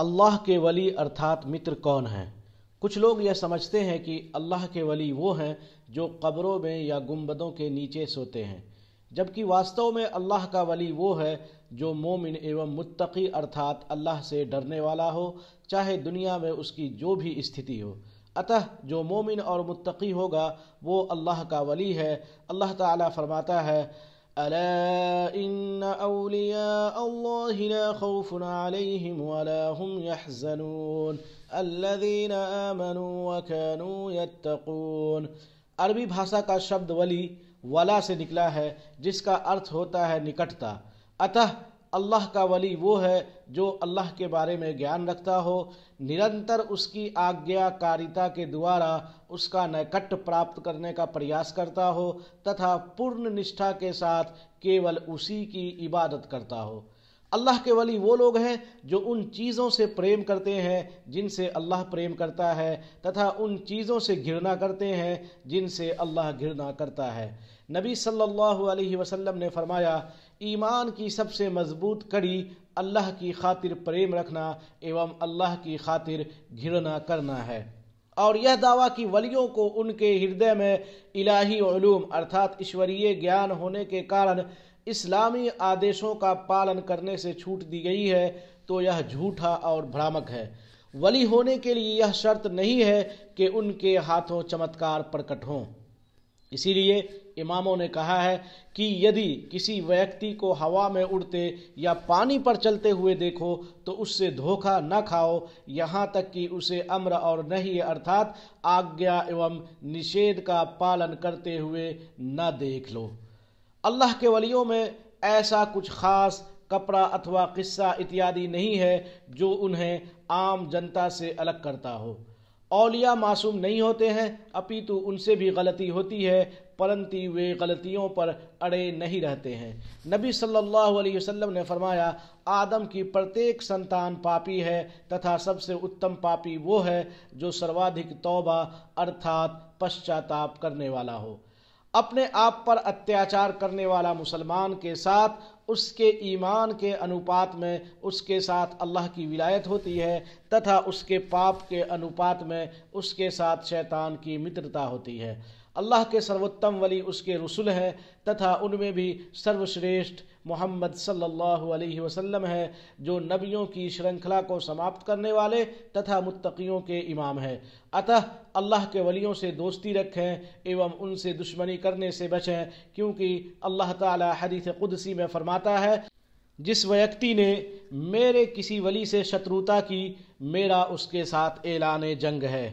اللہ کے ولی ارتھات متر کون ہیں کچھ لوگ یہ سمجھتے ہیں کہ اللہ کے ولی وہ ہیں جو قبروں میں یا گمبدوں کے نیچے سوتے ہیں جبکہ واستو میں اللہ کا ولی وہ ہے جو مومن ایوم متقی ارتھات اللہ سے ڈرنے والا ہو چاہے دنیا میں اس کی جو بھی استھتی ہو اتہ جو مومن اور متقی ہوگا وہ اللہ کا ولی ہے اللہ تعالیٰ فرماتا ہے ألا إن أولياء الله لا خوف عليهم ولا هم يحزنون الذين آمنوا وكانوا يتقون अरबी کا شبد ولی ولا سے نکلا ہے جس کا अर्थ ہوتا ہے نکٹتا اتح اللہ کا ولی وہ ہے جو اللہ کے بارے میں گیان رکھتا ہو نرنتر اس کی آگیا کاریتا کے دوارا اس کا نیکٹ پراپت کرنے کا پریاس کرتا ہو تتھا پورن نشتہ کے ساتھ کیول اسی کی عبادت کرتا ہو اللہ کے ولی وہ لوگ ہیں جو ان چیزوں سے پریم کرتے ہیں جن سے اللہ پریم کرتا ہے تتھا ان چیزوں سے گھرنا کرتے ہیں جن سے اللہ گھرنا کرتا ہے نبی صلی اللہ علیہ وسلم نے فرمایا ایمان کی سب سے مضبوط کڑی اللہ کی خاطر پریم رکھنا ایوم اللہ کی خاطر گھرنا کرنا ہے اور یہ دعویٰ کہ ولیوں کو ان کے ہردے میں الہی علوم ارتھات ایشوریہ گیان ہونے کے کارن اسلامی آدیشوں کا پالن کرنے سے چھوٹ دی گئی ہے تو یہ جھوٹا اور بھرامک ہے ولی ہونے کے لیے یہ شرط نہیں ہے کہ ان کے ہاتھوں چمتکار پرکٹ ہوں اسی لیے اماموں نے کہا ہے کہ یدی کسی ویکتی کو ہوا میں اڑتے یا پانی پر چلتے ہوئے دیکھو تو اس سے دھوکہ نہ کھاؤ یہاں تک کہ اسے امر اور نہیں ارتھات آگیا ایوم نشید کا پالن کرتے ہوئے نہ دیکھ لو اللہ کے ولیوں میں ایسا کچھ خاص کپڑا اتوا قصہ اتیادی نہیں ہے جو انہیں عام جنتا سے الگ کرتا ہو اولیاء معصوم نہیں ہوتے ہیں اپی تو ان سے بھی غلطی ہوتی ہے پرنتی وے غلطیوں پر اڑے نہیں رہتے ہیں نبی صلی اللہ علیہ وسلم نے فرمایا آدم کی پرتیک سنتان پاپی ہے تتھا سب سے اتم پاپی وہ ہے جو سروادھک توبہ ارتھات پشچاتاپ کرنے والا ہو اپنے آپ پر اتیاچار کرنے والا مسلمان کے ساتھ اس کے ایمان کے انوپات میں اس کے ساتھ اللہ کی ولایت ہوتی ہے تتھا اس کے پاپ کے انوپات میں اس کے ساتھ شیطان کی مترتا ہوتی ہے اللہ کے سروتم ولی اس کے رسول ہیں تتھا ان میں بھی سروشریشٹھ محمد صلی اللہ علیہ وسلم ہے جو نبیوں کی شرنکھلا کو سماپت کرنے والے تتھا متقیوں کے امام ہے اتہ اللہ کے ولیوں سے دوستی رکھیں ایوم ان سے دشمنی کرنے سے بچیں کیونکہ اللہ تعالی حدیث قدسی میں فرما فرماتا ہے جس ویکتی نے میرے کسی ولی سے شتروتا کی میرا اس کے ساتھ اعلان جنگ ہے